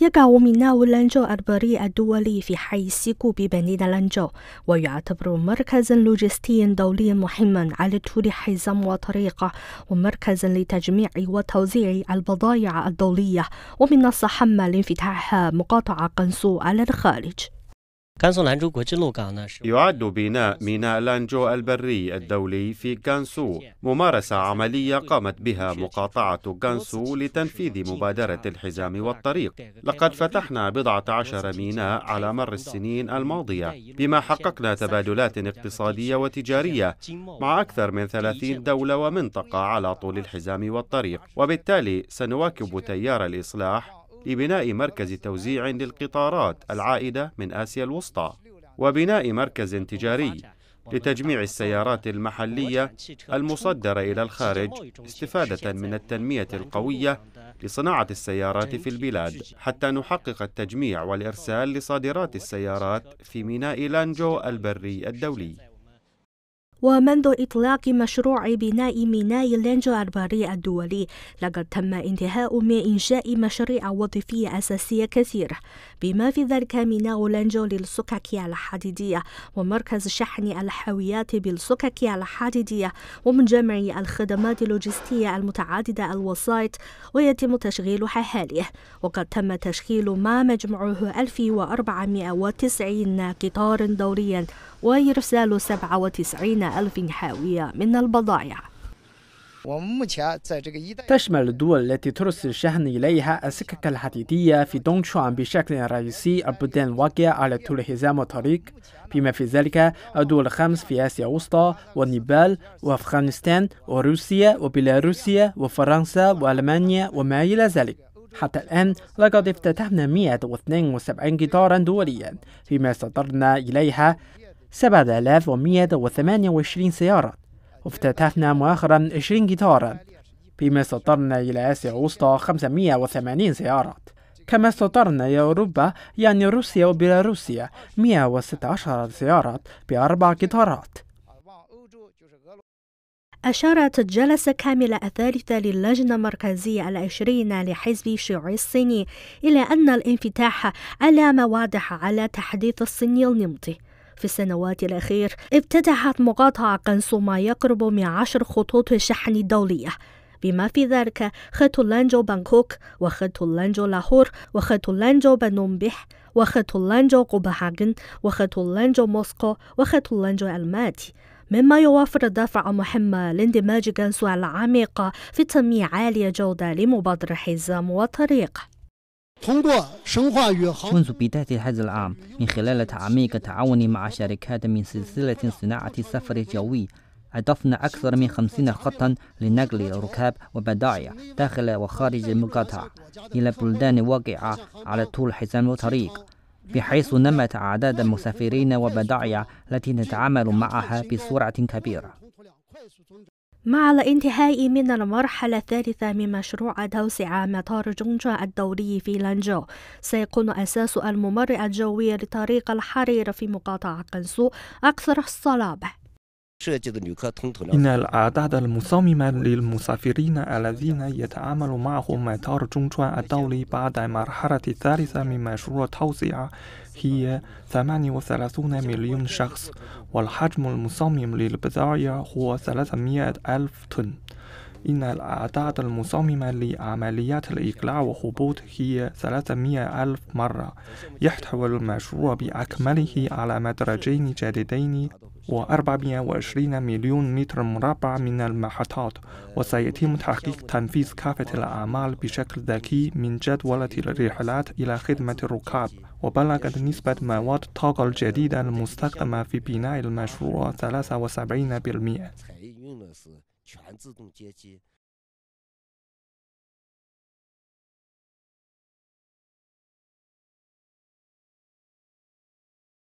يقع ميناء لانجو البري الدولي في حي سيكو بمدينة لانجو ويعتبر مركزا لوجستيا دوليا مهما على طول حزام وطريقة ومركزا لتجميع وتوزيع إيوة البضائع الدولية ومنصة حمى لانفتاحها مقاطعة قنصو على الخارج يعد بناء ميناء لانجو البري الدولي في كانسو ممارسة عملية قامت بها مقاطعة كانسو لتنفيذ مبادرة الحزام والطريق لقد فتحنا بضعة عشر ميناء على مر السنين الماضية بما حققنا تبادلات اقتصادية وتجارية مع أكثر من ثلاثين دولة ومنطقة على طول الحزام والطريق وبالتالي سنواكب تيار الإصلاح لبناء مركز توزيع للقطارات العائدة من آسيا الوسطى وبناء مركز تجاري لتجميع السيارات المحلية المصدرة إلى الخارج استفادة من التنمية القوية لصناعة السيارات في البلاد حتى نحقق التجميع والإرسال لصادرات السيارات في ميناء لانجو البري الدولي ومنذ إطلاق مشروع بناء ميناء لانجو البري الدولي لقد تم انتهاء من إنشاء مشاريع وظيفية أساسية كثيرة بما في ذلك ميناء لانجو للسكك الحديدية ومركز شحن الحاويات بالسكك الحديدية ومن جمع الخدمات اللوجستية المتعددة الوسائط ويتم تشغيل حاله وقد تم تشغيل ما مجموعه 1490 قطار دوريا وإرسال 97 ألف حاوية من البضائع تشمل الدول التي ترسل شحن إليها السكك الحديدية في دونغشوان بشكل رئيسي البلدان الواقعة على طول حزام الطريق بما في ذلك الدول الخمس في آسيا الوسطى والنيبال وأفغانستان وروسيا وبيلاروسيا وفرنسا وألمانيا وما إلى ذلك حتى الآن لقد افتتحنا 172 قطارا دوليا فيما صدرنا إليها 7128 سيارة وافتتحنا مؤخرا 20 قطارا بما استطرنا إلى آسيا الوسطى 580 سيارة كما استطرنا إلى أوروبا يعني روسيا وبيلاروسيا 116 سيارة بأربع قطارات أشارت الجلسة كاملة الثالثة للجنة المركزية العشرين لحزب الشيوعي الصيني إلى أن الانفتاح علامة واضحة على تحديث الصين النمطي في السنوات الأخير ابتدعت مقاطعة قنص ما يقرب من عشر خطوط الشحن الدولية بما في ذلك خط لانجو بانكوك وخط لانجو لاهور وخط لانجو بنومبيح وخط لانجو قوبنهاجن وخط لانجو موسكو وخط لانجو الماتي مما يوفر دفع مهمة لاندماج جنسوة العميقة في تنمية عالية جودة لمبادرة حزام والطريق منذ بداية هذا العام من خلال تعميق التعاون مع شركات من سلسلة صناعة السفر الجوي أضفنا أكثر من خمسين خطا لنقل الركاب وبضائع داخل وخارج المقاطعة إلى بلدان واقعة على طول حزام الطريق بحيث نمت أعداد المسافرين وبضائع التي نتعامل معها بسرعة كبيرة مع الانتهاء من المرحلة الثالثة من مشروع توسعة مطار جونجا الدولي في لانجو سيكون أساس الممر الجوي لطريق الحرير في مقاطعة قنسو أكثر صلابة إن الأعداد المصممة للمسافرين الذين يتعامل معهم مطار جونشوان الدولي بعد المرحلة الثالثة من مشروع التوسيع هي 38 مليون شخص والحجم المصمم للبضائع هو 300 ألف طن إن الأعداد المصممة لعمليات الإقلاع والهبوط هي 300 ألف مرة يحتوي المشروع بأكمله على مدرجين جديدين و420 مليون متر مربع من المحطات وسيتم تحقيق تنفيذ كافة الأعمال بشكل ذكي من جدولة الرحلات إلى خدمة الركاب وبلغت نسبة مواد الطاقة الجديدة المستخدمة في بناء المشروع 73%